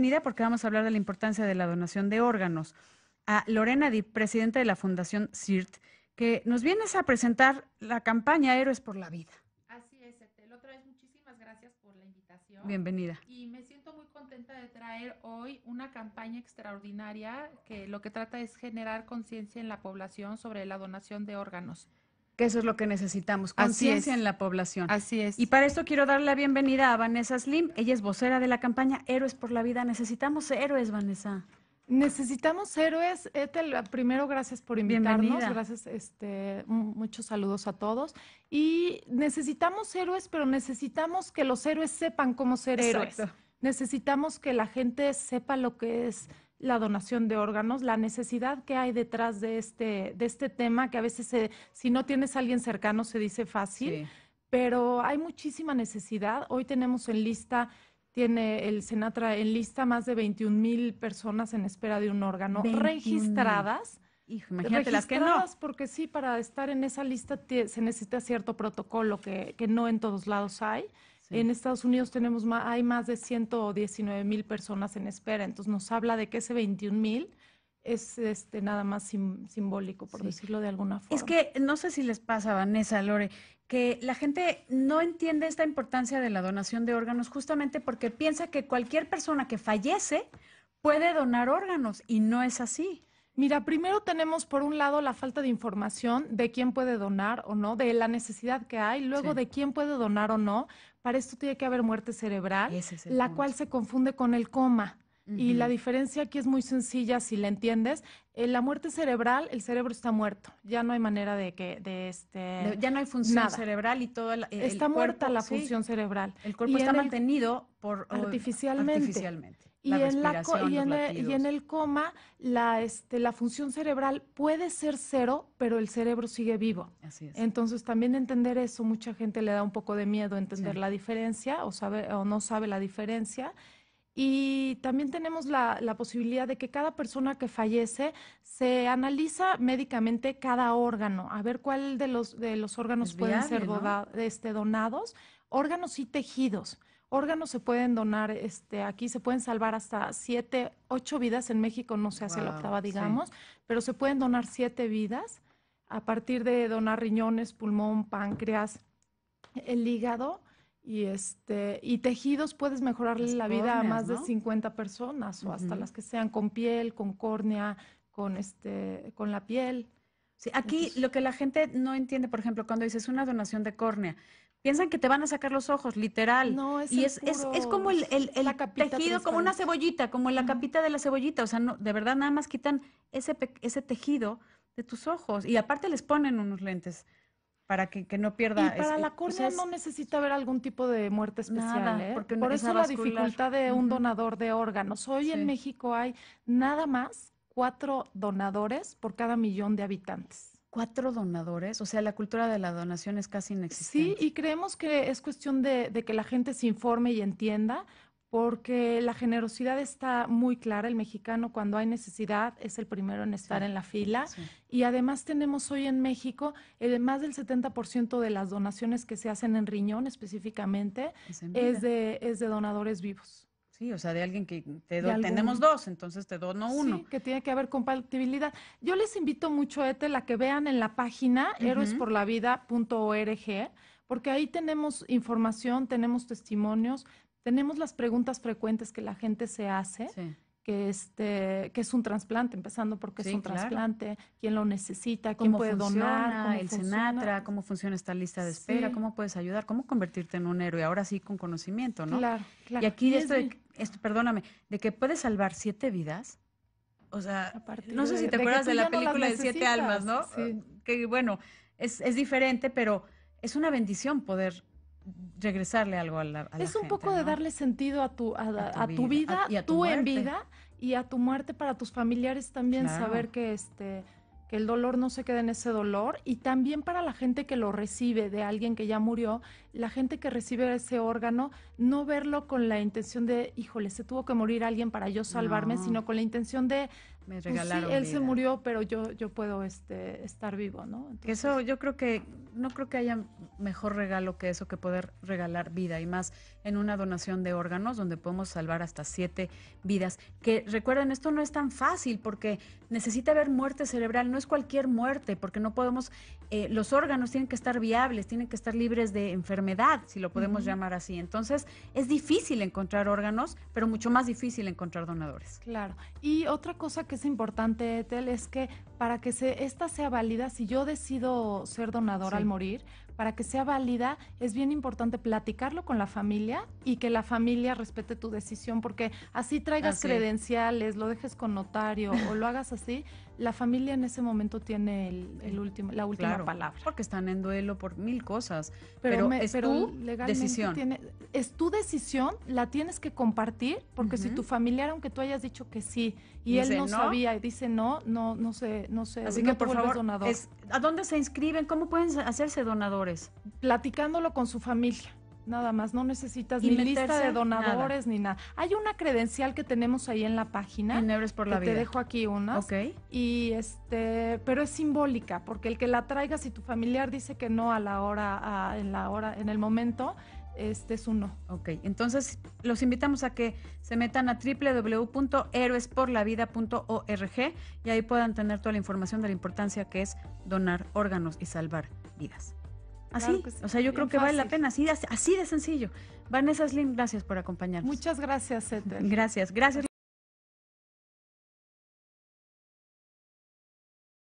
bienvenida porque vamos a hablar de la importancia de la donación de órganos. A Lorena Di, presidenta de la Fundación CIRT, que nos vienes a presentar la campaña Héroes por la Vida. Así es, Etel. Otra vez muchísimas gracias por la invitación. Bienvenida. Y me siento muy contenta de traer hoy una campaña extraordinaria que lo que trata es generar conciencia en la población sobre la donación de órganos que eso es lo que necesitamos, conciencia en la población. Así es. Y para esto quiero darle la bienvenida a Vanessa Slim. Ella es vocera de la campaña Héroes por la Vida. Necesitamos héroes, Vanessa. Necesitamos héroes. Etel, primero gracias por invitarnos. Gracias, este, muchos saludos a todos. Y necesitamos héroes, pero necesitamos que los héroes sepan cómo ser héroes. Necesitamos que la gente sepa lo que es la donación de órganos, la necesidad que hay detrás de este, de este tema, que a veces si no tienes a alguien cercano se dice fácil, pero hay muchísima necesidad. Hoy tenemos en lista, tiene el Senatra en lista más de 21 mil personas en espera de un órgano registradas. Hijo, imagínate las que no. Porque sí, para estar en esa lista se necesita cierto protocolo que no en todos lados hay. En Estados Unidos tenemos más, hay más de 119 mil personas en espera, entonces nos habla de que ese 21 mil es este, nada más simbólico, por decirlo de alguna forma. Es que no sé si les pasa, Vanessa, Lore, que la gente no entiende esta importancia de la donación de órganos justamente porque piensa que cualquier persona que fallece puede donar órganos y no es así. Mira, primero tenemos por un lado la falta de información de quién puede donar o no, de la necesidad que hay, luego de quién puede donar o no. Para esto tiene que haber muerte cerebral, la cual se confunde con el coma. Y la diferencia aquí es muy sencilla si la entiendes. En la muerte cerebral, el cerebro está muerto. Ya no hay manera de que, de este. ya no hay función cerebral y todo. El, está muerta la función cerebral. El cuerpo está mantenido por. artificialmente y, en, e, el, coma, este, la, función cerebral puede ser cero, pero el cerebro sigue vivo. Así es. Entonces, también entender eso, mucha gente le da un poco de miedo entender la diferencia o, sabe, o no sabe la diferencia. Y también tenemos la, posibilidad de que cada persona que fallece se analiza médicamente cada órgano, a ver cuál de los, de los órganos pueden ser este, donados, órganos y tejidos órganos se pueden donar, este, aquí se pueden salvar hasta siete, ocho vidas, en México no se hace la octava, digamos, pero se pueden donar siete vidas a partir de donar riñones, pulmón, páncreas, el hígado y este y tejidos puedes mejorar la vida a más de 50 personas o hasta las que sean con piel, con córnea, con este con la piel. Sí, aquí lo que la gente no entiende, por ejemplo, cuando dices una donación de córnea, piensan que te van a sacar los ojos, literal. No, es Y es, es, es, como el, el, tejido, como una cebollita, como la capita de la cebollita. O sea, no, de verdad nada más quitan ese, ese tejido de tus ojos. Y aparte les ponen unos lentes para que, no pierda. Y para la pues, córnea no necesita haber algún tipo de muerte especial. ¿eh? Por eso la dificultad de un donador de órganos. Hoy en México hay nada más cuatro donadores por cada millón de habitantes. Cuatro donadores, o sea, la cultura de la donación es casi inexistente. Sí, y creemos que es cuestión de, que la gente se informe y entienda, porque la generosidad está muy clara. El mexicano cuando hay necesidad es el primero en estar en la fila. Y además tenemos hoy en México el, eh, más del 70% de las donaciones que se hacen en riñón específicamente es de, es de donadores vivos. Sí, o sea, de alguien que te tenemos dos, entonces te dono uno. Sí, que tiene que haber compatibilidad. Yo les invito mucho, Ete, a que vean en la página heroesporlavida.org, héroesporlavida.org, porque ahí tenemos información, tenemos testimonios, tenemos las preguntas frecuentes que la gente se hace. Sí que, este, que es un trasplante, empezando por qué es un trasplante, quién lo necesita, quién puede donar, el funciona? cómo funciona esta lista de espera, cómo puedes ayudar, cómo convertirte en un héroe, ahora sí con conocimiento, ¿no? Claro, claro. Y aquí esto, esto, perdóname, de que puedes salvar siete vidas, o sea, no sé si te acuerdas de, la película de Siete Almas, ¿no? Que bueno, es, es diferente, pero es una bendición poder regresarle algo a la, Es un poco de darle sentido a tu, a, tu, vida, y tu tú en vida y a tu muerte para tus familiares también saber que este que el dolor no se quede en ese dolor y también para la gente que lo recibe de alguien que ya murió, la gente que recibe ese órgano, no verlo con la intención de, híjole, se tuvo que morir alguien para yo salvarme, sino con la intención de, me pues él se murió, pero yo, yo puedo este, estar vivo, ¿no? eso yo creo que, no creo que haya mejor regalo que eso, que poder regalar vida y más en una donación de órganos donde podemos salvar hasta siete vidas. Que recuerden, esto no es tan fácil porque necesita haber muerte cerebral, no es cualquier muerte, porque no podemos, eh, los órganos tienen que estar viables, tienen que estar libres de enfermedad, si lo podemos llamar así. Entonces, es difícil encontrar órganos, pero mucho más difícil encontrar donadores. Claro. Y otra cosa que es importante, Ethel, es que para que se, esta sea válida, si yo decido ser donador al morir, para que sea válida es bien importante platicarlo con la familia y que la familia respete tu decisión, porque así traigas credenciales, lo dejes con notario o lo hagas así, la familia en ese momento tiene el, último, la última palabra. Porque están en duelo por mil cosas, pero, es tu decisión. es tu decisión, la tienes que compartir, porque si tu familiar, aunque tú hayas dicho que sí y él no, sabía y dice no, no, no se no sé. Así que por favor, ¿a dónde se inscriben? ¿Cómo pueden hacerse donadores? Platicándolo con su familia. Nada más, no necesitas ni lista de donadores ni nada. Hay una credencial que tenemos ahí en la página. En por que Te dejo aquí una. Ok. Y este, pero es simbólica, porque el que la traiga, si tu familiar dice que no a la hora, en la hora, en el momento, este es uno. Ok, entonces los invitamos a que se metan a www.héroesporlavida.org y ahí puedan tener toda la información de la importancia que es donar órganos y salvar vidas. Así, o sea, yo creo que vale la pena, así, así de sencillo. Vanessa Slim, gracias por acompañarnos. Muchas gracias, Eter. Gracias, gracias.